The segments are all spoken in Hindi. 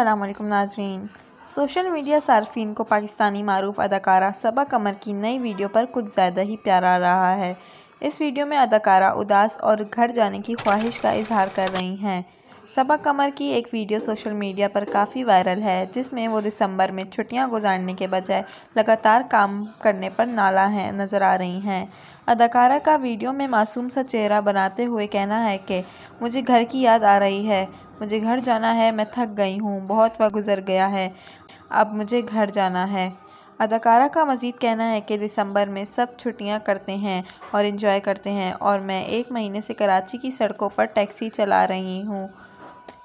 अल्लाम नाजरीन सोशल मीडिया सार्फिन को पाकिस्तानी मरूफ अदाकारा सबा कमर की नई वीडियो पर कुछ ज़्यादा ही प्यारा रहा है इस वीडियो में अदाकारा उदास और घर जाने की ख्वाहिश का इजहार कर रही हैं सबा कमर की एक वीडियो सोशल मीडिया पर काफ़ी वायरल है जिसमें वो दिसंबर में छुट्टियां गुजारने के बजाय लगातार काम करने पर नाला हैं नज़र आ रही हैं अदाकारा का वीडियो में मासूम सा चेहरा बनाते हुए कहना है कि मुझे घर की याद आ रही है मुझे घर जाना है मैं थक गई हूँ बहुत वक्त गुजर गया है अब मुझे घर जाना है अदाकारा का मज़ीद कहना है कि दिसंबर में सब छुट्टियां करते हैं और इन्जॉय करते हैं और मैं एक महीने से कराची की सड़कों पर टैक्सी चला रही हूँ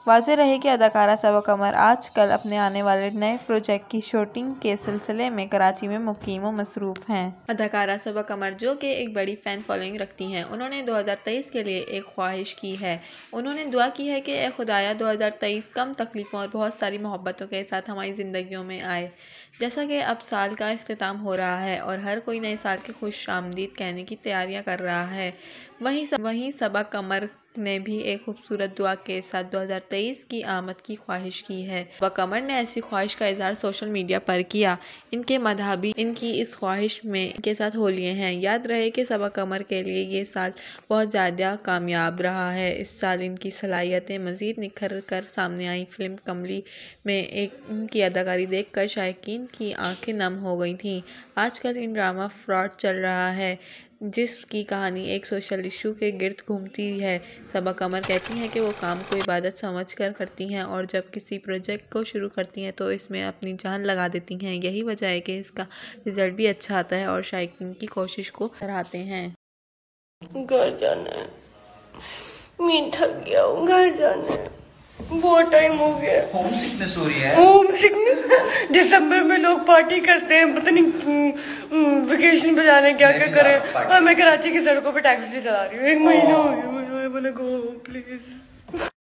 वाजे रहे कि अदाकारा सबा कमर आज कल अपने आने वाले नए प्रोजेक्ट की शूटिंग के सिलसिले में कराची में मुकीम मसरूफ़ हैं अदाकारा सबा कमर जो कि एक बड़ी फ़ैन फॉलोइंग रखती हैं उन्होंने 2023 के लिए एक ख्वाहिश की है उन्होंने दुआ की है कि ए खुदाया 2023 कम तकलीफ़ों और बहुत सारी मोहब्बतों के साथ हमारी ज़िंदगी में आए जैसा कि अब साल का अख्ताम हो रहा है और हर कोई नए साल की खुश आमदीद कहने की तैयारियाँ कर रहा है वहीं सब, वहीं सबा कमर ने भी एक खूबसूरत दुआ के साथ 2023 की आमद की ख्वाहिश की है व कमर ने ऐसी ख्वाहिश का इजहार सोशल मीडिया पर किया इनके मदहबी इनकी इस ख्वाहिश में के साथ हो लिए हैं याद रहे कि सबा कमर के लिए ये साल बहुत ज़्यादा कामयाब रहा है इस साल इनकी सलाहियतें मज़ीद निखर कर सामने आई फिल्म कमली में एक इनकी अदाकारी देख कर शायक की आँखें नम हो गई थी आजकल इन ड्रामा फ्रॉड चल रहा है जिसकी कहानी एक सोशल इशू के गिर्द घूमती है सबा कमर कहती हैं कि वो काम को इबादत समझ कर करती हैं और जब किसी प्रोजेक्ट को शुरू करती हैं तो इसमें अपनी जान लगा देती हैं यही वजह है कि इसका रिज़ल्ट भी अच्छा आता है और शायक की कोशिश को कराते हैं घर जाना है गया हूँ घर जाना है बहुत टाइम हो गया होम सिकनेस हो रही है होम सिकनेस दिसंबर में लोग पार्टी करते हैं पता नहीं वेकेशन हम्म, हम्म, पे जाने क्या क्या करें और हाँ, मैं कराची की सड़कों पे टैक्सी चला रही हूँ एक महीना हो गया मुझे बोले गो प्लीज